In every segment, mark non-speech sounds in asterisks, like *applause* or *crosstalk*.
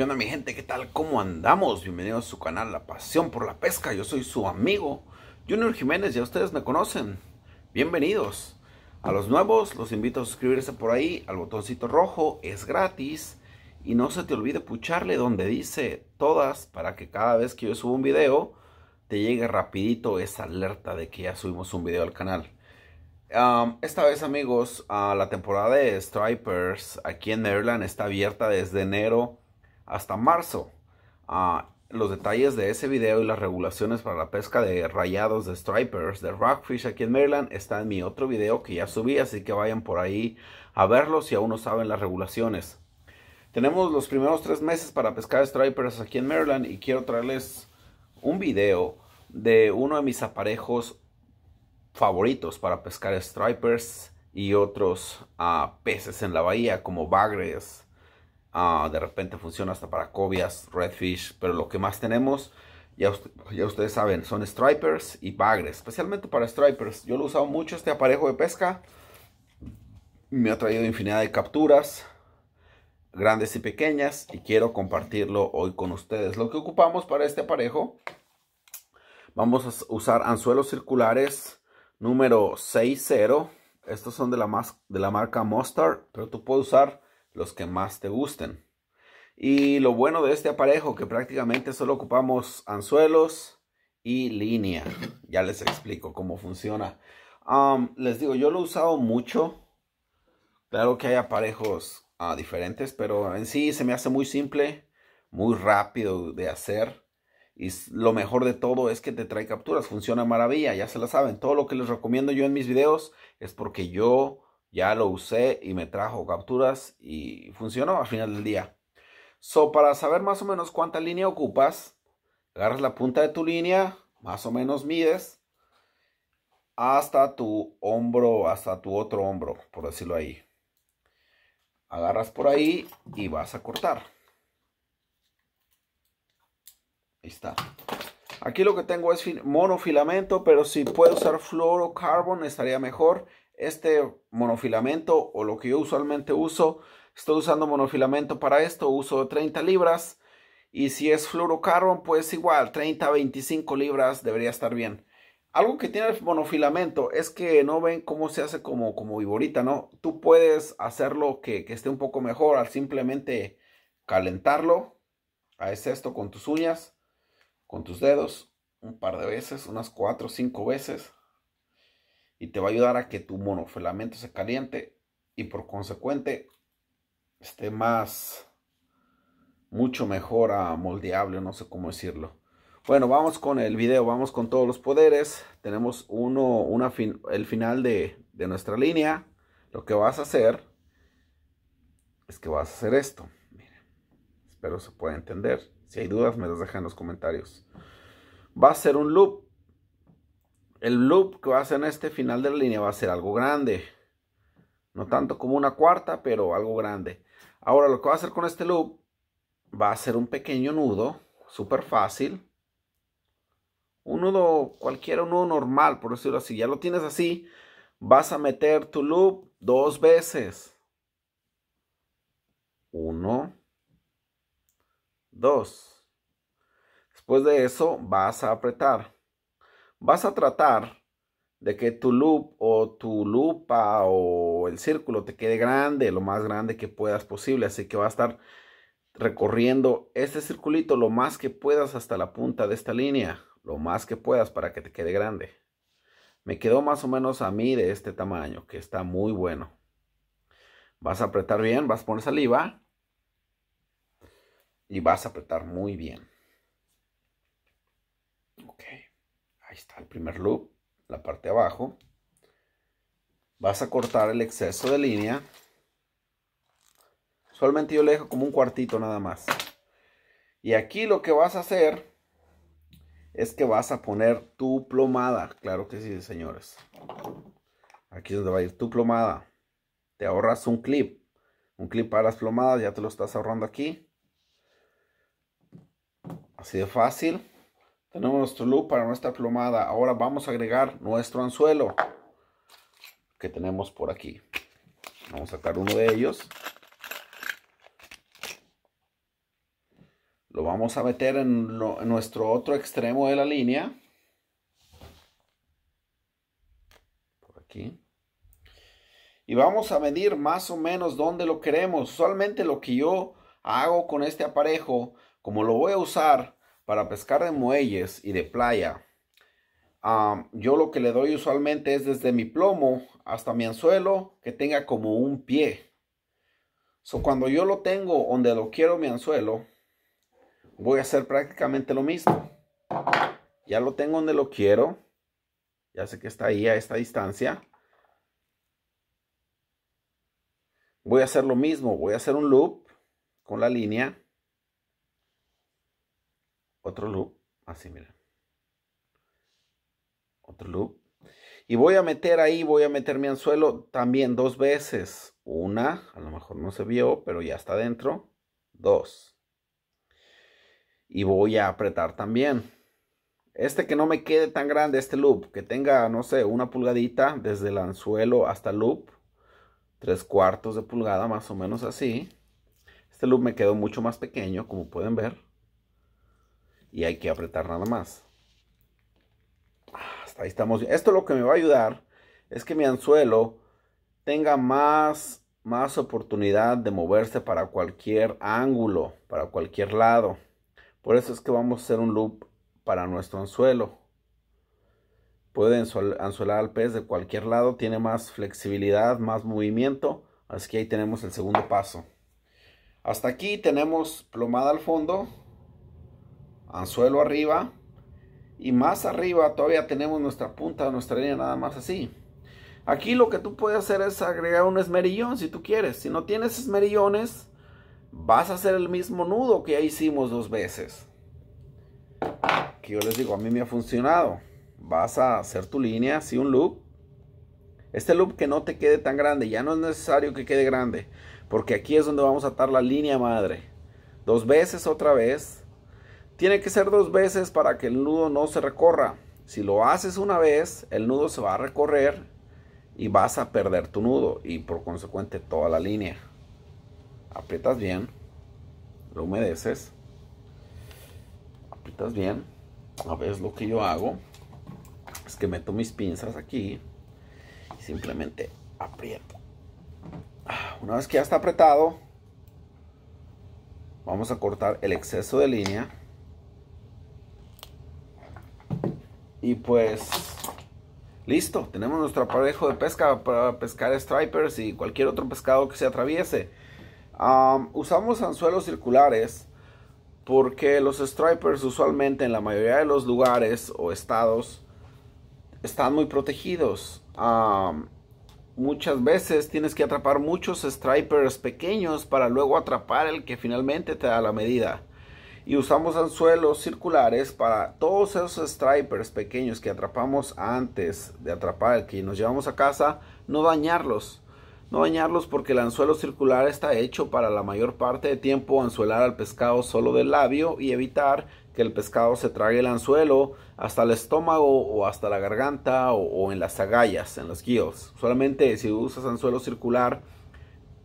¿Qué mi gente? ¿Qué tal? ¿Cómo andamos? Bienvenidos a su canal La Pasión por la Pesca. Yo soy su amigo Junior Jiménez, ya ustedes me conocen. Bienvenidos. A los nuevos los invito a suscribirse por ahí al botoncito rojo, es gratis. Y no se te olvide pucharle donde dice todas para que cada vez que yo suba un video te llegue rapidito esa alerta de que ya subimos un video al canal. esta vez amigos, la temporada de Stripers aquí en Maryland está abierta desde enero hasta marzo. Ah, los detalles de ese video y las regulaciones para la pesca de rayados de stripers de rockfish aquí en Maryland está en mi otro video que ya subí, así que vayan por ahí a verlo si aún no saben las regulaciones. Tenemos los primeros tres meses para pescar stripers aquí en Maryland y quiero traerles un video de uno de mis aparejos favoritos para pescar stripers y otros ah, peces en la bahía como bagres, Ah, de repente funciona hasta para cobias, redfish, pero lo que más tenemos, ya, ustedes saben, son stripers y bagres, especialmente para stripers. Yo lo he usado mucho este aparejo de pesca, me ha traído infinidad de capturas, grandes y pequeñas, y quiero compartirlo hoy con ustedes. Lo que ocupamos para este aparejo, vamos a usar anzuelos circulares número 60. Estos son de la, más, de la marca Mustard, pero tú puedes usar los que más te gusten. Y lo bueno de este aparejo que prácticamente solo ocupamos anzuelos y línea. *laughs* Ya les explico cómo funciona. les digo, yo lo he usado mucho. Claro que hay aparejos ah, diferentes, pero en sí se me hace muy simple, muy rápido de hacer. Y lo mejor de todo es que te trae capturas, funciona maravilla, ya se la saben. Todo lo que les recomiendo yo en mis videos es porque yo ya lo usé y me trajo capturas y funcionó al final del día. So, para saber más o menos cuánta línea ocupas, agarras la punta de tu línea, más o menos mides hasta tu hombro, hasta tu otro hombro, por decirlo ahí. Agarras por ahí y vas a cortar. Ahí está. Aquí lo que tengo es monofilamento, pero si puedo usar fluorocarbon estaría mejor este monofilamento o lo que yo usualmente uso, estoy usando monofilamento para esto, uso 30 libras. Y si es fluorocarbon, pues igual, 30, 25 libras debería estar bien. Algo que tiene el monofilamento es que no ven cómo se hace como, como viborita, ¿no? Tú puedes hacerlo que, que esté un poco mejor al simplemente calentarlo. Haces esto con tus uñas, con tus dedos, un par de veces, unas 4 o 5 veces y te va a ayudar a que tu monofilamento se caliente y por consecuente esté más, mucho mejor a ah, moldeable, no sé cómo decirlo. Bueno, vamos con el video, vamos con todos los poderes. Tenemos uno, una fin, el final de, de nuestra línea. Lo que vas a hacer es que vas a hacer esto. espero se pueda entender. Si hay dudas, me las dejan en los comentarios. Va a ser un loop el loop que va a hacer en este final de la línea va a ser algo grande. No tanto como una cuarta, pero algo grande. Ahora lo que va a hacer con este loop va a ser un pequeño nudo, súper fácil. Un nudo cualquiera, un nudo normal, por decirlo así. Ya lo tienes así, vas a meter tu loop dos veces. Uno, dos. Después de eso vas a apretar vas a tratar de que tu loop o tu lupa o el círculo te quede grande, lo más grande que puedas posible. Así que va a estar recorriendo este circulito lo más que puedas hasta la punta de esta línea, lo más que puedas para que te quede grande. Me quedó más o menos a mí de este tamaño, que está muy bueno. Vas a apretar bien, vas a poner saliva y vas a apretar muy bien. ahí está el primer loop, la parte de abajo. Vas a cortar el exceso de línea. Solamente yo le dejo como un cuartito nada más. Y aquí lo que vas a hacer es que vas a poner tu plomada. Claro que sí, señores. Aquí es donde va a ir tu plomada. Te ahorras un clip. Un clip para las plomadas, ya te lo estás ahorrando aquí. Así de fácil. Tenemos nuestro loop para nuestra plomada. Ahora vamos a agregar nuestro anzuelo que tenemos por aquí. Vamos a sacar uno de ellos. Lo vamos a meter en, nuestro otro extremo de la línea. Por aquí. Y vamos a medir más o menos donde lo queremos. Usualmente lo que yo hago con este aparejo, como lo voy a usar para pescar de muelles y de playa. yo lo que le doy usualmente es desde mi plomo hasta mi anzuelo que tenga como un pie. So, cuando yo lo tengo donde lo quiero mi anzuelo, voy a hacer prácticamente lo mismo. Ya lo tengo donde lo quiero. Ya sé que está ahí a esta distancia. Voy a hacer lo mismo. Voy a hacer un loop con la línea otro loop, así mira. Otro loop. Y voy a meter ahí, voy a meter mi anzuelo también dos veces. Una, a lo mejor no se vio, pero ya está dentro. Dos. Y voy a apretar también. Este que no me quede tan grande, este loop, que tenga, no sé, una pulgadita desde el anzuelo hasta el loop. Tres cuartos de pulgada, más o menos así. Este loop me quedó mucho más pequeño, como pueden ver y hay que apretar nada más. Ah, hasta ahí estamos. Esto lo que me va a ayudar es que mi anzuelo tenga más, más oportunidad de moverse para cualquier ángulo, para cualquier lado. Por eso es que vamos a hacer un loop para nuestro anzuelo. Puede anzuelar al pez de cualquier lado, tiene más flexibilidad, más movimiento. Así que ahí tenemos el segundo paso. Hasta aquí tenemos plomada al fondo, anzuelo arriba y más arriba todavía tenemos nuestra punta, de nuestra línea nada más así. Aquí lo que tú puedes hacer es agregar un esmerillón si tú quieres. Si no tienes esmerillones, vas a hacer el mismo nudo que ya hicimos dos veces. Que yo les digo, a mí me ha funcionado. Vas a hacer tu línea, así un loop. Este loop que no te quede tan grande, ya no es necesario que quede grande. Porque aquí es donde vamos a atar la línea madre. Dos veces otra vez tiene que ser dos veces para que el nudo no se recorra. Si lo haces una vez, el nudo se va a recorrer y vas a perder tu nudo y por consecuente toda la línea. Aprietas bien, lo humedeces, aprietas bien. A ver lo que yo hago es que meto mis pinzas aquí y simplemente aprieto. Ah, una vez que ya está apretado, vamos a cortar el exceso de línea Y pues listo, tenemos nuestro aparejo de pesca para pescar stripers y cualquier otro pescado que se atraviese. usamos anzuelos circulares porque los stripers usualmente en la mayoría de los lugares o estados están muy protegidos. muchas veces tienes que atrapar muchos stripers pequeños para luego atrapar el que finalmente te da la medida y usamos anzuelos circulares para todos esos stripers pequeños que atrapamos antes de atrapar que nos llevamos a casa, no dañarlos. No dañarlos porque el anzuelo circular está hecho para la mayor parte de tiempo anzuelar al pescado solo del labio y evitar que el pescado se trague el anzuelo hasta el estómago o hasta la garganta o, en las agallas, en los guíos. Solamente si usas anzuelo circular,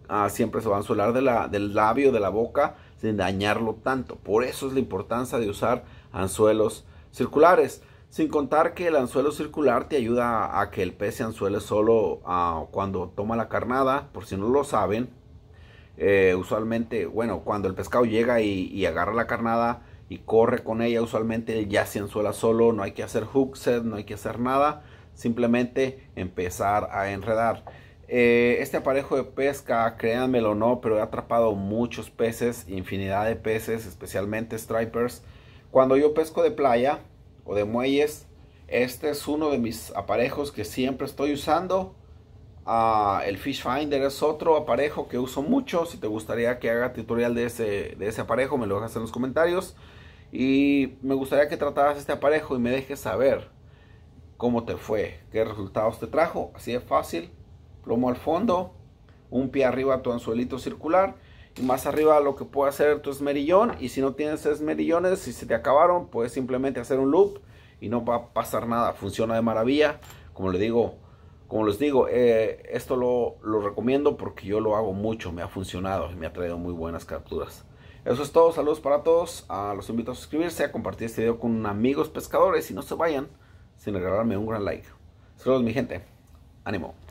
ah, siempre se va a anzuelar de la, del labio, de la boca dañarlo tanto. Por eso es la importancia de usar anzuelos circulares. Sin contar que el anzuelo circular te ayuda a que el pez se anzuele solo ah, cuando toma la carnada, por si no lo saben. Eh, usualmente, bueno, cuando el pescado llega y, agarra la carnada y corre con ella, usualmente ya se anzuela solo, no hay que hacer hookset no hay que hacer nada, simplemente empezar a enredar. Eh, este aparejo de pesca, créanmelo o no, pero he atrapado muchos peces, infinidad de peces, especialmente stripers. Cuando yo pesco de playa o de muelles, este es uno de mis aparejos que siempre estoy usando. Ah, el Fish Finder es otro aparejo que uso mucho. Si te gustaría que haga tutorial de ese, de ese aparejo, me lo dejas en los comentarios. Y me gustaría que trataras este aparejo y me dejes saber cómo te fue, qué resultados te trajo. Así de fácil lomo al fondo, un pie arriba tu anzuelito circular y más arriba lo que puede hacer tu esmerillón y si no tienes esmerillones, si se te acabaron, puedes simplemente hacer un loop y no va a pasar nada, funciona de maravilla, como le digo, como les digo, eh, esto lo, recomiendo porque yo lo hago mucho, me ha funcionado y me ha traído muy buenas capturas. Eso es todo, saludos para todos, a ah, los invito a suscribirse, a compartir este video con amigos pescadores y no se vayan sin regalarme un gran like. Saludos mi gente, ánimo.